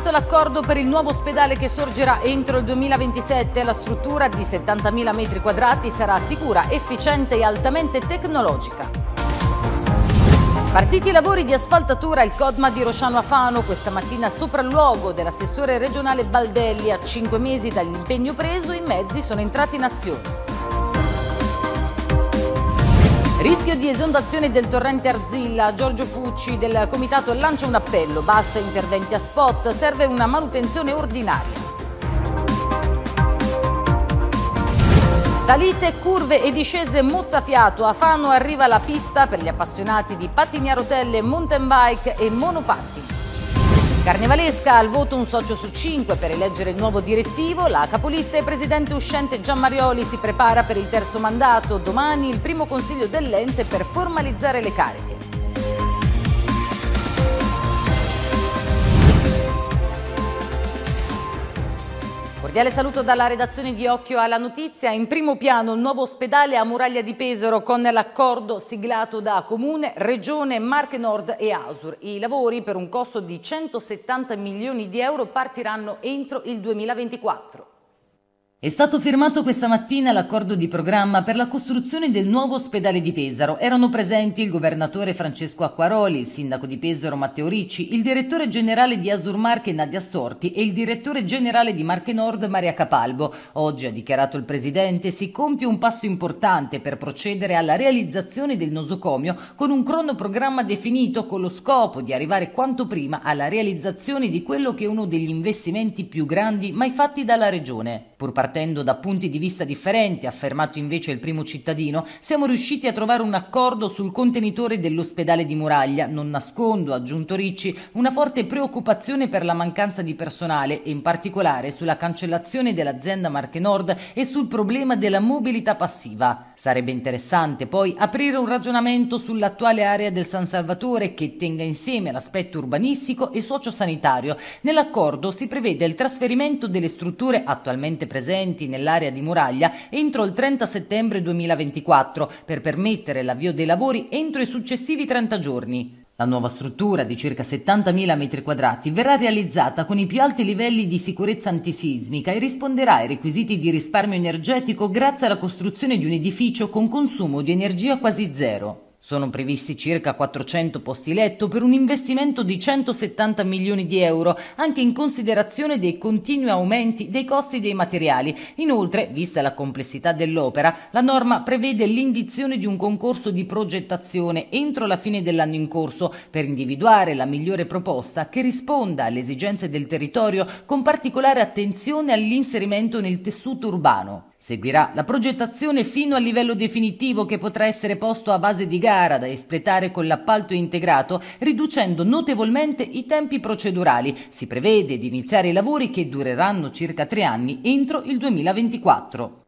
firmato l'accordo per il nuovo ospedale che sorgerà entro il 2027. La struttura di 70.000 m2 sarà sicura, efficiente e altamente tecnologica. Partiti i lavori di asfaltatura al Codma di Rosciano a Fano, questa mattina sopra il luogo dell'assessore regionale Baldelli. A cinque mesi dall'impegno preso i mezzi sono entrati in azione. Rischio di esondazione del torrente Arzilla. Giorgio Pucci del comitato lancia un appello. Basta interventi a spot, serve una manutenzione ordinaria. Salite, curve e discese mozzafiato. A Fano arriva la pista per gli appassionati di pattini a rotelle, mountain bike e monopattini. Carnevalesca al voto un socio su cinque per eleggere il nuovo direttivo, la capolista e presidente uscente Gian Marioli si prepara per il terzo mandato, domani il primo consiglio dell'ente per formalizzare le cariche. Cordiale saluto dalla redazione di Occhio alla Notizia. In primo piano il nuovo ospedale a Muraglia di Pesaro con l'accordo siglato da Comune, Regione, Marche Nord e Asur. I lavori per un costo di 170 milioni di euro partiranno entro il 2024. È stato firmato questa mattina l'accordo di programma per la costruzione del nuovo ospedale di Pesaro. Erano presenti il governatore Francesco Acquaroli, il sindaco di Pesaro Matteo Ricci, il direttore generale di Asurmarche Nadia Storti e il direttore generale di Marche Nord Maria Capalbo. Oggi, ha dichiarato il presidente, si compie un passo importante per procedere alla realizzazione del nosocomio con un cronoprogramma definito con lo scopo di arrivare quanto prima alla realizzazione di quello che è uno degli investimenti più grandi mai fatti dalla regione. Pur partendo da punti di vista differenti, affermato invece il primo cittadino, siamo riusciti a trovare un accordo sul contenitore dell'ospedale di Muraglia. Non nascondo, ha aggiunto Ricci, una forte preoccupazione per la mancanza di personale e in particolare sulla cancellazione dell'azienda Marche Nord e sul problema della mobilità passiva. Sarebbe interessante poi aprire un ragionamento sull'attuale area del San Salvatore che tenga insieme l'aspetto urbanistico e sociosanitario. Nell'accordo si prevede il trasferimento delle strutture attualmente presenti nell'area di Muraglia entro il 30 settembre 2024 per permettere l'avvio dei lavori entro i successivi 30 giorni. La nuova struttura di circa 70.000 m2 verrà realizzata con i più alti livelli di sicurezza antisismica e risponderà ai requisiti di risparmio energetico grazie alla costruzione di un edificio con consumo di energia quasi zero. Sono previsti circa 400 posti letto per un investimento di 170 milioni di euro, anche in considerazione dei continui aumenti dei costi dei materiali. Inoltre, vista la complessità dell'opera, la norma prevede l'indizione di un concorso di progettazione entro la fine dell'anno in corso per individuare la migliore proposta che risponda alle esigenze del territorio con particolare attenzione all'inserimento nel tessuto urbano. Seguirà la progettazione fino al livello definitivo che potrà essere posto a base di gara da espletare con l'appalto integrato, riducendo notevolmente i tempi procedurali. Si prevede di iniziare i lavori che dureranno circa tre anni entro il 2024.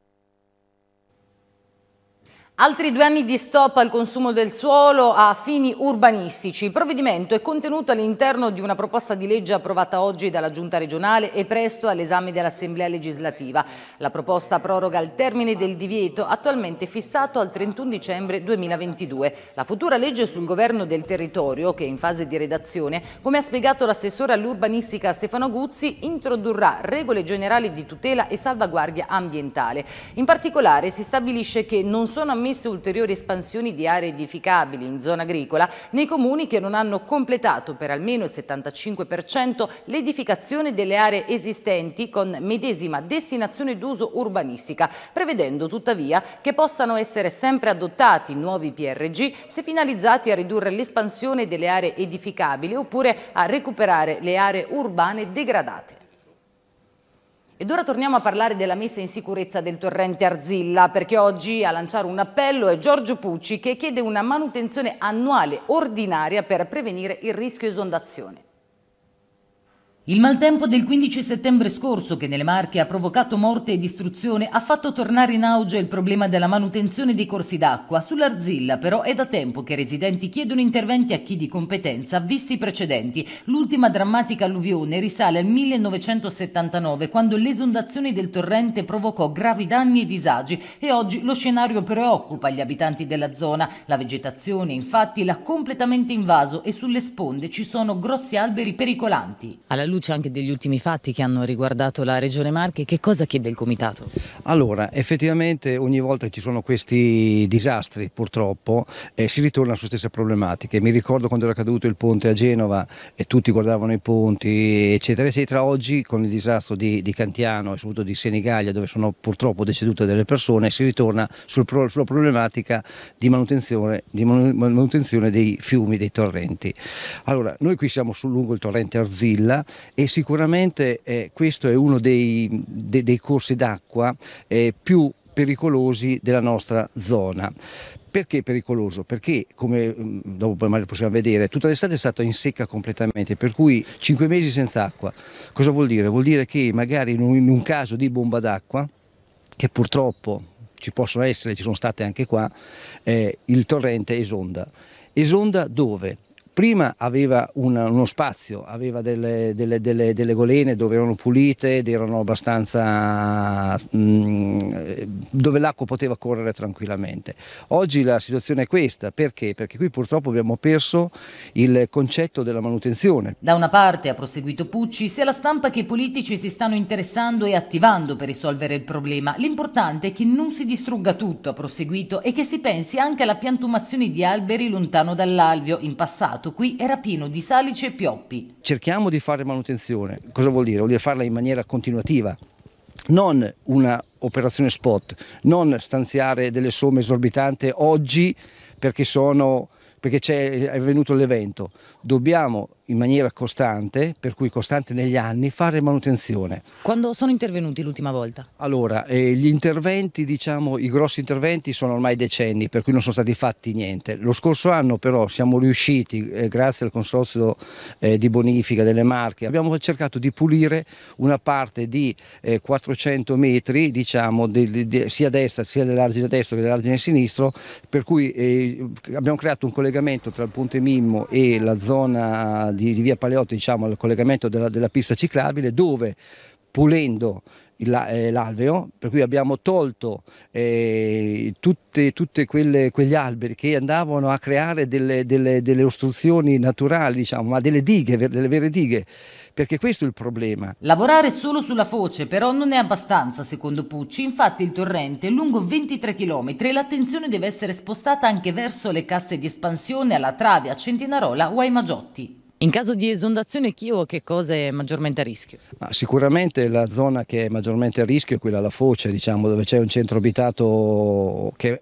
Altri due anni di stop al consumo del suolo a fini urbanistici. Il provvedimento è contenuto all'interno di una proposta di legge approvata oggi dalla Giunta regionale e presto all'esame dell'Assemblea legislativa. La proposta proroga il termine del divieto attualmente fissato al 31 dicembre 2022. La futura legge sul governo del territorio, che è in fase di redazione, come ha spiegato l'assessore all'urbanistica Stefano Guzzi, introdurrà regole generali di tutela e salvaguardia ambientale. In particolare si stabilisce che non sono ammessi previsto ulteriori espansioni di aree edificabili in zona agricola nei comuni che non hanno completato per almeno il 75% l'edificazione delle aree esistenti con medesima destinazione d'uso urbanistica, prevedendo tuttavia che possano essere sempre adottati nuovi PRG se finalizzati a ridurre l'espansione delle aree edificabili oppure a recuperare le aree urbane degradate. Ed ora torniamo a parlare della messa in sicurezza del torrente Arzilla, perché oggi a lanciare un appello è Giorgio Pucci che chiede una manutenzione annuale ordinaria per prevenire il rischio esondazione. Il maltempo del 15 settembre scorso, che nelle Marche ha provocato morte e distruzione, ha fatto tornare in auge il problema della manutenzione dei corsi d'acqua. Sull'Arzilla, però, è da tempo che i residenti chiedono interventi a chi di competenza visti i precedenti. L'ultima drammatica alluvione risale al 1979, quando l'esondazione del torrente provocò gravi danni e disagi, e oggi lo scenario preoccupa gli abitanti della zona. La vegetazione, infatti, l'ha completamente invaso e sulle sponde ci sono grossi alberi pericolanti. Alla luce anche degli ultimi fatti che hanno riguardato la Regione Marche, che cosa chiede il Comitato? Allora, effettivamente ogni volta che ci sono questi disastri, purtroppo, eh, si ritorna su stesse problematiche. Mi ricordo quando era caduto il ponte a Genova e tutti guardavano i ponti, eccetera, eccetera. Oggi, con il disastro di, di Cantiano e soprattutto di Senigallia, dove sono purtroppo decedute delle persone, si ritorna sul, sulla problematica di manutenzione, di manutenzione dei fiumi, dei torrenti. Allora, noi qui siamo sul lungo il torrente Arzilla, e sicuramente eh, questo è uno dei, de, dei corsi d'acqua eh, più pericolosi della nostra zona. Perché pericoloso? Perché, come mm, dopo possiamo vedere, tutta l'estate è stata in secca completamente, per cui 5 mesi senza acqua. Cosa vuol dire? Vuol dire che magari in un, in un caso di bomba d'acqua, che purtroppo ci possono essere, ci sono state anche qua, eh, il torrente esonda. Esonda dove? prima aveva un, uno spazio, aveva delle, delle, delle, delle, golene dove erano pulite ed erano abbastanza mh, mm, dove l'acqua poteva correre tranquillamente. Oggi la situazione è questa, perché? Perché qui purtroppo abbiamo perso il concetto della manutenzione. Da una parte, ha proseguito Pucci, sia la stampa che i politici si stanno interessando e attivando per risolvere il problema. L'importante è che non si distrugga tutto, ha proseguito, e che si pensi anche alla piantumazione di alberi lontano dall'alvio, in passato passato qui era pieno di salici e pioppi. Cerchiamo di fare manutenzione. Cosa vuol dire? Vuol dire farla in maniera continuativa non una operazione spot, non stanziare delle somme esorbitanti oggi perché, sono, perché è venuto l'evento. Dobbiamo in maniera costante, per cui costante negli anni, fare manutenzione. Quando sono intervenuti l'ultima volta? Allora, eh, gli interventi, diciamo, i grossi interventi sono ormai decenni, per cui non sono stati fatti niente. Lo scorso anno però siamo riusciti, eh, grazie al consorzio eh, di bonifica delle Marche, abbiamo cercato di pulire una parte di 400 eh, metri, diciamo, di, di, sia a destra sia dell'argine destro che dell'argine sinistro, per cui eh, abbiamo creato un collegamento tra il Ponte Mimmo e la zona di, di via Paleotto diciamo, al collegamento della, della pista ciclabile dove pulendo eh, l'alveo, per cui abbiamo tolto eh, tutti quegli alberi che andavano a creare delle, delle, delle ostruzioni naturali, diciamo, ma delle dighe, delle vere dighe, perché questo è il problema. Lavorare solo sulla foce però non è abbastanza, secondo Pucci, infatti il torrente è lungo 23 km e l'attenzione deve essere spostata anche verso le casse di espansione alla Travia, Centinarola o ai Magiotti. In caso di esondazione Chievo che cosa è maggiormente a rischio? Ma sicuramente la zona che è maggiormente a rischio è quella alla foce, diciamo, dove c'è un centro abitato che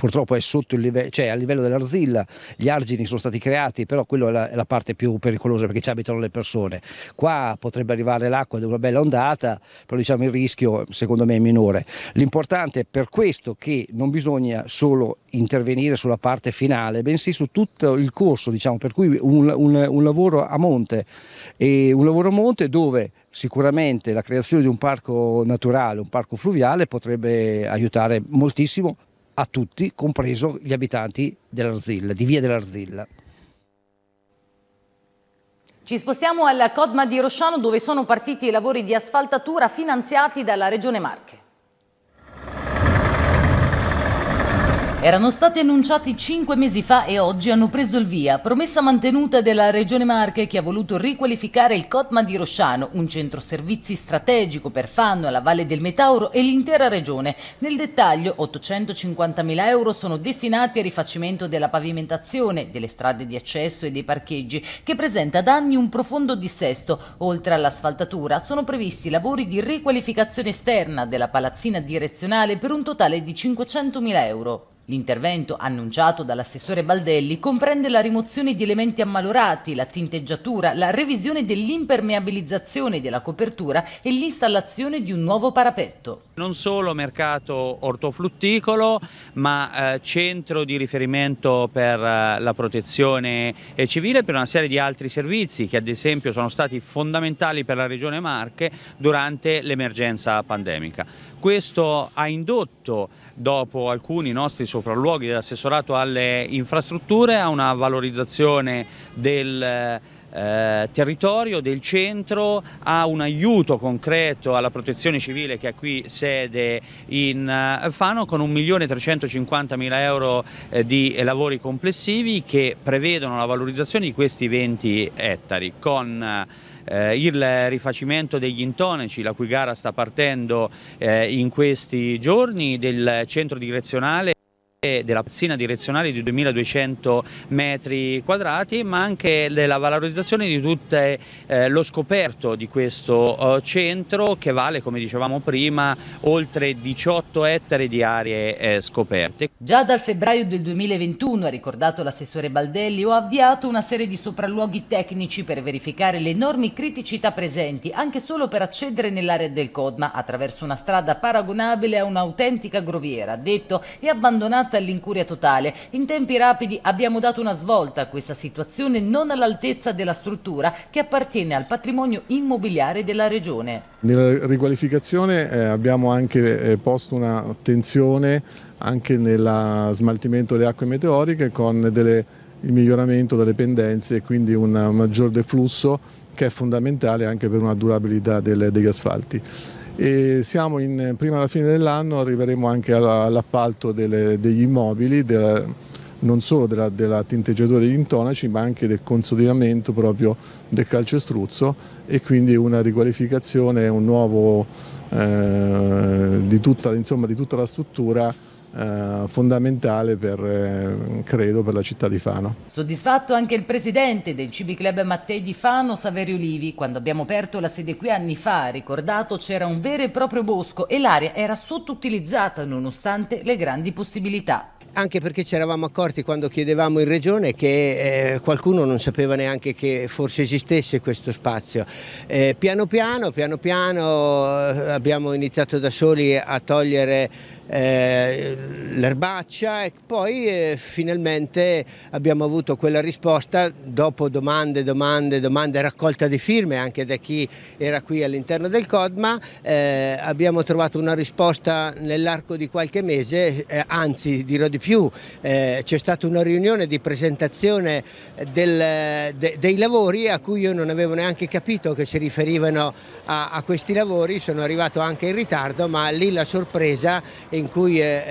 purtroppo è sotto il livello, cioè a livello dell'arzilla, gli argini sono stati creati, però quella è la, è la parte più pericolosa perché ci abitano le persone. Qua potrebbe arrivare l'acqua di una bella ondata, però diciamo il rischio secondo me è minore. L'importante è per questo che non bisogna solo intervenire sulla parte finale, bensì su tutto il corso, diciamo, per cui un, un, un lavoro a monte, e un lavoro a monte dove sicuramente la creazione di un parco naturale, un parco fluviale potrebbe aiutare moltissimo a tutti, compreso gli abitanti dell'Arzilla, di Via dell'Arzilla. Ci spostiamo al Codma di Rosciano dove sono partiti i lavori di asfaltatura finanziati dalla Regione Marche. Erano stati annunciati cinque mesi fa e oggi hanno preso il via, promessa mantenuta della Regione Marche che ha voluto riqualificare il Cotma di Rosciano, un centro servizi strategico per Fanno, la Valle del Metauro e l'intera regione. Nel dettaglio 850.000 euro sono destinati al rifacimento della pavimentazione, delle strade di accesso e dei parcheggi, che presenta da anni un profondo dissesto. Oltre all'asfaltatura sono previsti lavori di riqualificazione esterna della palazzina direzionale per un totale di 500.000 euro. L'intervento, annunciato dall'assessore Baldelli, comprende la rimozione di elementi ammalorati, la tinteggiatura, la revisione dell'impermeabilizzazione della copertura e l'installazione di un nuovo parapetto. Non solo mercato ortofrutticolo, ma eh, centro di riferimento per eh, la protezione eh, civile e per una serie di altri servizi che ad esempio sono stati fondamentali per la Regione Marche durante l'emergenza pandemica. Questo ha indotto, dopo alcuni nostri sopralluoghi dell'assessorato alle infrastrutture, a una valorizzazione del eh, territorio, del centro, a un aiuto concreto alla protezione civile che ha qui sede in eh, Fano con 1.350.000 euro eh, di eh, lavori complessivi che prevedono la valorizzazione di questi 20 ettari con eh, eh, il rifacimento degli intoneci, la cui gara sta partendo eh, in questi giorni, del centro direzionale e della piscina direzionale di 2200 metri quadrati ma anche della valorizzazione di tutto eh, lo scoperto di questo eh, centro che vale come dicevamo prima oltre 18 ettari di aree eh, scoperte. Già dal febbraio del 2021 ha ricordato l'assessore Baldelli ho avviato una serie di sopralluoghi tecnici per verificare le enormi criticità presenti anche solo per accedere nell'area del Codma attraverso una strada paragonabile a un'autentica groviera detto e abbandonata scatenata l'incuria totale. In tempi rapidi abbiamo dato una svolta a questa situazione non all'altezza della struttura che appartiene al patrimonio immobiliare della Regione. Nella riqualificazione eh, abbiamo anche eh, posto un'attenzione anche nel smaltimento delle acque meteoriche con delle il miglioramento delle pendenze e quindi un maggior deflusso che è fondamentale anche per una durabilità delle, degli asfalti e siamo in, prima alla fine dell'anno arriveremo anche all'appalto degli immobili, della, non solo della, della, tinteggiatura degli intonaci ma anche del consolidamento proprio del calcestruzzo e quindi una riqualificazione, un nuovo eh, di, tutta, insomma, di tutta la struttura eh, fondamentale per, eh, credo, per la città di Fano. Soddisfatto anche il presidente del Cibi Club Mattei di Fano, Saverio Livi. Quando abbiamo aperto la sede qui anni fa, ha ricordato, c'era un vero e proprio bosco e l'area era sottoutilizzata nonostante le grandi possibilità anche perché ci eravamo accorti quando chiedevamo in regione che eh, qualcuno non sapeva neanche che forse esistesse questo spazio. Eh, piano piano, piano piano eh, abbiamo iniziato da soli a togliere eh, l'erbaccia e poi eh, finalmente abbiamo avuto quella risposta dopo domande, domande, domande, raccolta di firme anche da chi era qui all'interno del CODMA, eh, abbiamo trovato una risposta nell'arco di qualche mese, eh, anzi dirò di più, eh, c'è stata una riunione di presentazione del, de, dei lavori a cui io non avevo neanche capito che si riferivano a, a questi lavori, sono arrivato anche in ritardo ma lì la sorpresa è in cui eh, eh,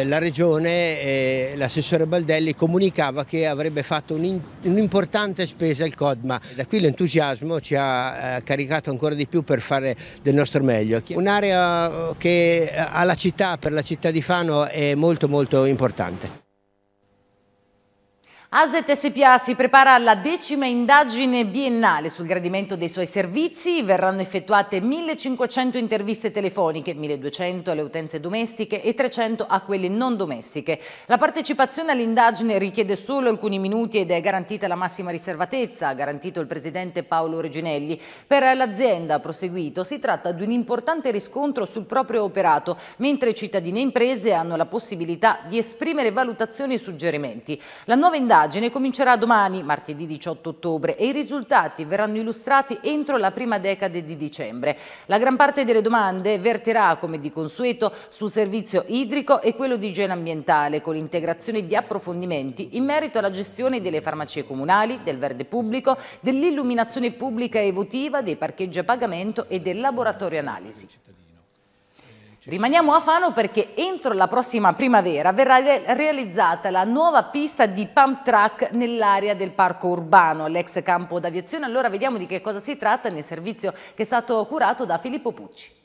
eh, la regione, eh, l'assessore Baldelli, comunicava che avrebbe fatto un'importante spesa il Codma. Da qui l'entusiasmo ci ha eh, caricato ancora di più per fare del nostro meglio. Un'area eh, che alla città, per la città di Fano, è molto molto importante. ASET SPA si prepara alla decima indagine biennale sul gradimento dei suoi servizi, verranno effettuate 1500 interviste telefoniche, 1200 alle utenze domestiche e 300 a quelle non domestiche. La partecipazione all'indagine richiede solo alcuni minuti ed è garantita la massima riservatezza, ha garantito il presidente Paolo Reginelli. Per l'azienda, ha proseguito, si tratta di un importante riscontro sul proprio operato, mentre cittadini e imprese hanno la possibilità di esprimere valutazioni e suggerimenti. La nuova indagine indagine comincerà domani, martedì 18 ottobre, e i risultati verranno illustrati entro la prima decade di dicembre. La gran parte delle domande verterà, come di consueto, sul servizio idrico e quello di igiene ambientale, con l'integrazione di approfondimenti in merito alla gestione delle farmacie comunali, del verde pubblico, dell'illuminazione pubblica evotiva, dei parcheggi a pagamento e del laboratorio analisi. Rimaniamo a Fano perché entro la prossima primavera verrà realizzata la nuova pista di pump track nell'area del parco urbano, l'ex campo d'aviazione. Allora vediamo di che cosa si tratta nel servizio che è stato curato da Filippo Pucci.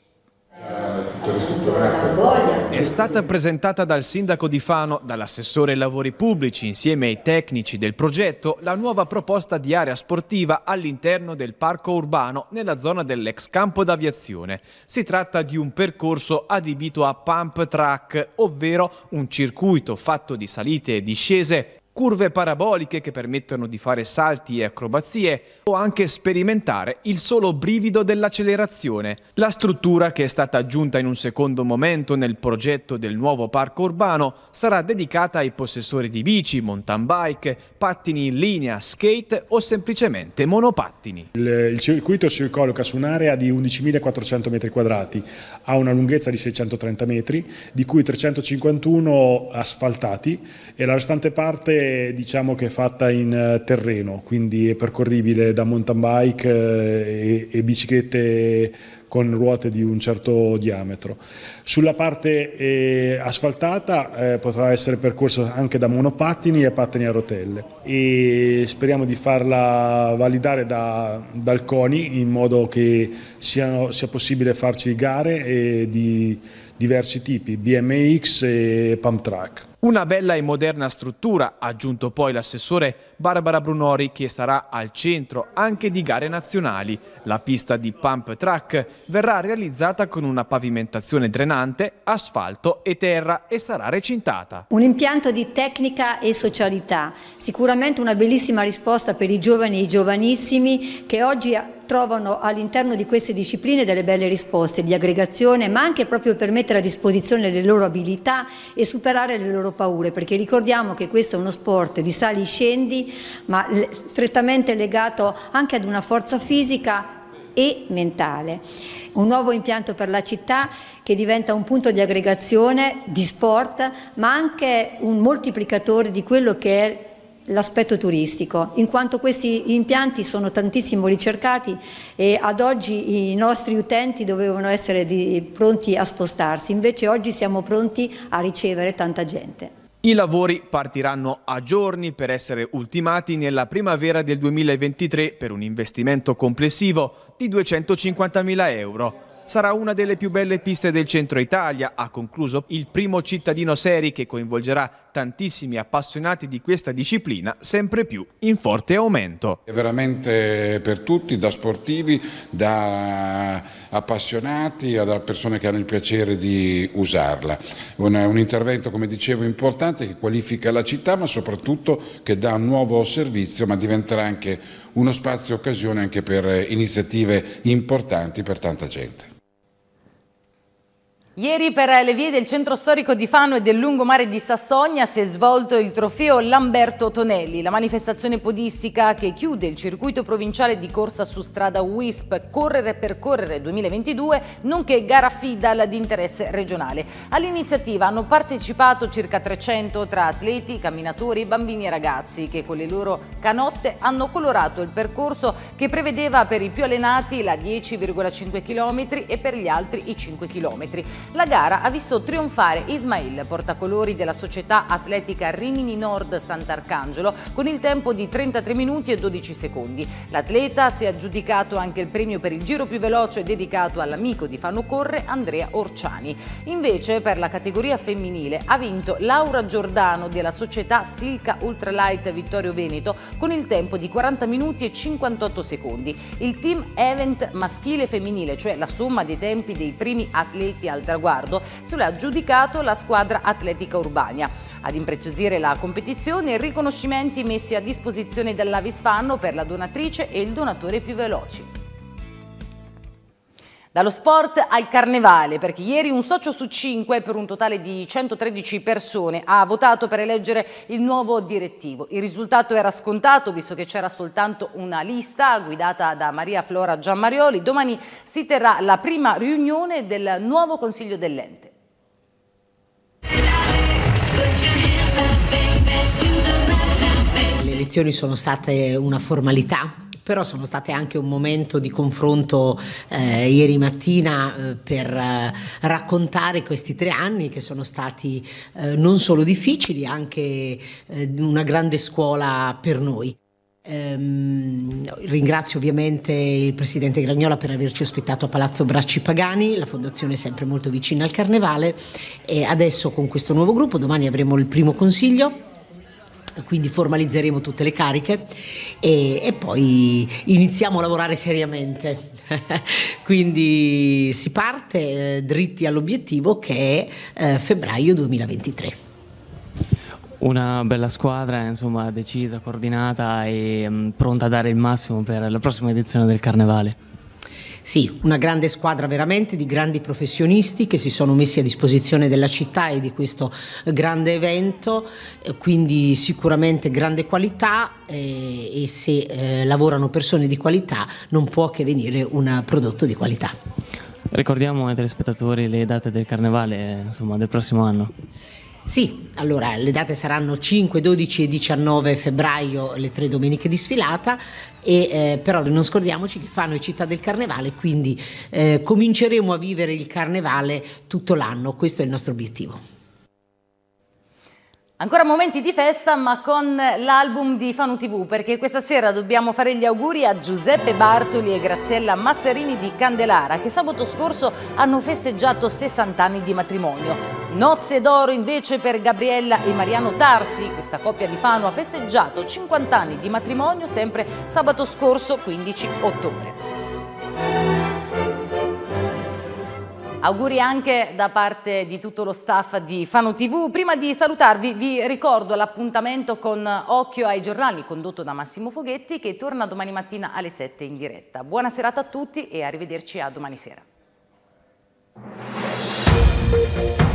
È stata presentata dal sindaco di Fano, dall'assessore ai lavori pubblici, insieme ai tecnici del progetto, la nuova proposta di area sportiva all'interno del parco urbano nella zona dell'ex campo d'aviazione. Si tratta di un percorso adibito a pump track, ovvero un circuito fatto di salite e discese curve paraboliche che permettono di fare salti e acrobazie o anche sperimentare il solo brivido dell'accelerazione. La struttura che è stata aggiunta in un secondo momento nel progetto del nuovo parco urbano sarà dedicata ai possessori di bici, mountain bike, pattini in linea, skate o semplicemente monopattini. Il, circuito si colloca su un'area di 11.400 metri quadrati, ha una lunghezza di 630 metri, di cui 351 asfaltati e la restante parte diciamo che è fatta in eh, terreno, quindi è percorribile da mountain bike eh, e, e biciclette con ruote di un certo diametro. Sulla parte eh, asfaltata eh, potrà essere percorsa anche da monopattini e pattini a rotelle e speriamo di farla validare da, dal CONI in modo che siano, sia possibile farci gare eh, di diversi tipi, BMX e pump track. Una bella e moderna struttura, ha aggiunto poi l'assessore Barbara Brunori, che sarà al centro anche di gare nazionali. La pista di pump track verrà realizzata con una pavimentazione drenante, asfalto e terra e sarà recintata. Un impianto di tecnica e socialità, sicuramente una bellissima risposta per i giovani e i giovanissimi che oggi trovano all'interno di queste discipline delle belle risposte di aggregazione, ma anche proprio per mettere a disposizione le loro abilità e superare le loro paure, perché ricordiamo che questo è uno sport di sali e scendi, ma strettamente legato anche ad una forza fisica e mentale. Un nuovo impianto per la città che diventa un punto di aggregazione di sport, ma anche un moltiplicatore di quello che è l'aspetto turistico, in quanto questi impianti sono tantissimo ricercati e ad oggi i nostri utenti dovevano essere di, pronti a spostarsi, invece oggi siamo pronti a ricevere tanta gente. I lavori partiranno a giorni per essere ultimati nella primavera del 2023 per un investimento complessivo di 250.000 euro sarà una delle più belle piste del centro Italia, ha concluso il primo cittadino seri che coinvolgerà tantissimi appassionati di questa disciplina, sempre più in forte aumento. È veramente per tutti, da sportivi, da appassionati, da persone che hanno il piacere di usarla. Un, un intervento, come dicevo, importante che qualifica la città, ma soprattutto che dà un nuovo servizio, ma diventerà anche uno spazio occasione anche per iniziative importanti per tanta gente. Ieri per le vie del centro storico di Fano e del lungomare di Sassonia si è svolto il trofeo Lamberto Tonelli, la manifestazione podistica che chiude il circuito provinciale di corsa su strada WISP Correre per Correre 2022, nonché gara FIDAL di interesse regionale. All'iniziativa hanno partecipato circa 300 tra atleti, camminatori, bambini e ragazzi che con le loro canotte hanno colorato il percorso che prevedeva per i più allenati la 10,5 km e per gli altri i 5 km. La gara ha visto trionfare Ismail, portacolori della società atletica Rimini Nord Sant'Arcangelo, con il tempo di 33 minuti e 12 secondi. L'atleta si è aggiudicato anche il premio per il giro più veloce dedicato all'amico di Fanno Corre, Andrea Orciani. Invece, per la categoria femminile, ha vinto Laura Giordano della società Silca Ultralight Vittorio Veneto con il tempo di 40 minuti e 58 secondi. Il team event maschile e femminile, cioè la somma dei tempi dei primi atleti al traguardo, traguardo se lo ha giudicato la squadra atletica Urbania. Ad impreziosire la competizione, riconoscimenti messi a disposizione dall'Avis Fanno per la donatrice e il donatore più veloci. Dallo sport al carnevale, perché ieri un socio su cinque, per un totale di 113 persone, ha votato per eleggere il nuovo direttivo. Il risultato era scontato, visto che c'era soltanto una lista guidata da Maria Flora Giammarioli. Domani si terrà la prima riunione del nuovo Consiglio dell'Ente. Le elezioni sono state una formalità però sono state anche un momento di confronto eh, ieri mattina eh, per eh, raccontare questi tre anni che sono stati eh, non solo difficili, anche eh, una grande scuola per noi. Ehm, ringrazio ovviamente il Presidente Gragnola per averci ospitato a Palazzo Bracci Pagani, la Fondazione è sempre molto vicina al Carnevale e adesso con questo nuovo gruppo domani avremo il primo consiglio quindi formalizzeremo tutte le cariche e, e poi iniziamo a lavorare seriamente. quindi si parte eh, dritti all'obiettivo che è eh, febbraio 2023. Una bella squadra, insomma, decisa, coordinata e mh, mm, pronta a dare il massimo per la prossima edizione del Carnevale. Sì, una grande squadra veramente di grandi professionisti che si sono messi a disposizione della città e di questo eh, grande evento, eh, quindi sicuramente grande qualità eh, e se lavorano persone di qualità non può che venire un prodotto di qualità. Ricordiamo ai telespettatori le date del carnevale insomma, del prossimo anno. Sì, allora le date saranno 5, 12 e 19 febbraio, le tre domeniche di sfilata, e, eh, però non scordiamoci che fanno i città del carnevale, quindi eh, cominceremo a vivere il carnevale tutto l'anno, questo è il nostro obiettivo. Ancora momenti di festa ma con l'album di Fanu TV perché questa sera dobbiamo fare gli auguri a Giuseppe Bartoli e Graziella Mazzarini di Candelara che sabato scorso hanno festeggiato 60 anni di matrimonio. Nozze d'oro invece per Gabriella e Mariano Tarsi, questa coppia di Fanu ha festeggiato 50 anni di matrimonio sempre sabato scorso 15 ottobre. Auguri anche da parte di tutto lo staff di Fano TV. Prima di salutarvi vi ricordo l'appuntamento con Occhio ai giornali condotto da Massimo Foghetti che torna domani mattina alle 7 in diretta. Buona serata a tutti e arrivederci a domani sera.